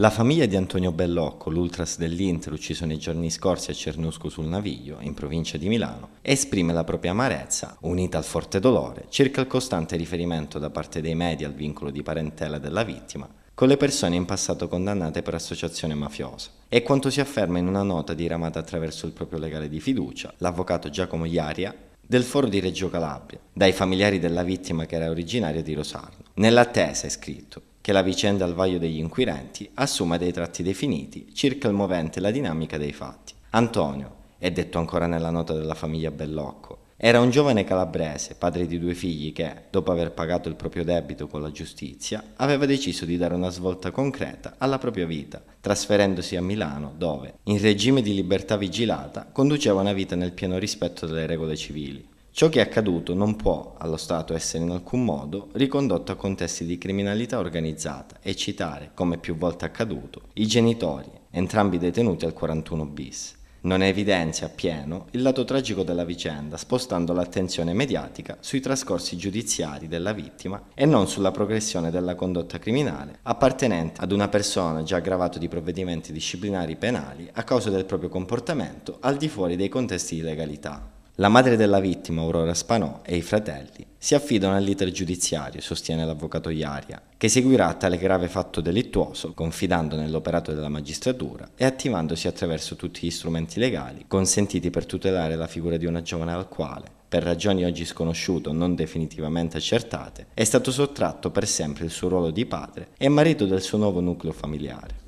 La famiglia di Antonio Bellocco, l'ultras dell'Inter ucciso nei giorni scorsi a Cernusco sul Naviglio, in provincia di Milano, esprime la propria amarezza, unita al forte dolore, circa il costante riferimento da parte dei media al vincolo di parentela della vittima con le persone in passato condannate per associazione mafiosa. E quanto si afferma in una nota diramata attraverso il proprio legale di fiducia, l'avvocato Giacomo Iaria, del foro di Reggio Calabria, dai familiari della vittima che era originaria di Rosarno. Nell'attesa è scritto che la vicenda al vaglio degli inquirenti assuma dei tratti definiti circa il movente e la dinamica dei fatti. Antonio, è detto ancora nella nota della famiglia Bellocco, era un giovane calabrese, padre di due figli che, dopo aver pagato il proprio debito con la giustizia, aveva deciso di dare una svolta concreta alla propria vita, trasferendosi a Milano dove, in regime di libertà vigilata, conduceva una vita nel pieno rispetto delle regole civili. Ciò che è accaduto non può, allo Stato, essere in alcun modo ricondotto a contesti di criminalità organizzata e citare, come più volte accaduto, i genitori, entrambi detenuti al 41 bis. Non evidenzia appieno il lato tragico della vicenda, spostando l'attenzione mediatica sui trascorsi giudiziari della vittima e non sulla progressione della condotta criminale appartenente ad una persona già aggravato di provvedimenti disciplinari penali a causa del proprio comportamento al di fuori dei contesti di legalità. La madre della vittima, Aurora Spanò, e i fratelli si affidano all'iter giudiziario, sostiene l'avvocato Iaria, che seguirà tale grave fatto delittuoso, confidando nell'operato della magistratura e attivandosi attraverso tutti gli strumenti legali consentiti per tutelare la figura di una giovane al quale, per ragioni oggi sconosciute o non definitivamente accertate, è stato sottratto per sempre il suo ruolo di padre e marito del suo nuovo nucleo familiare.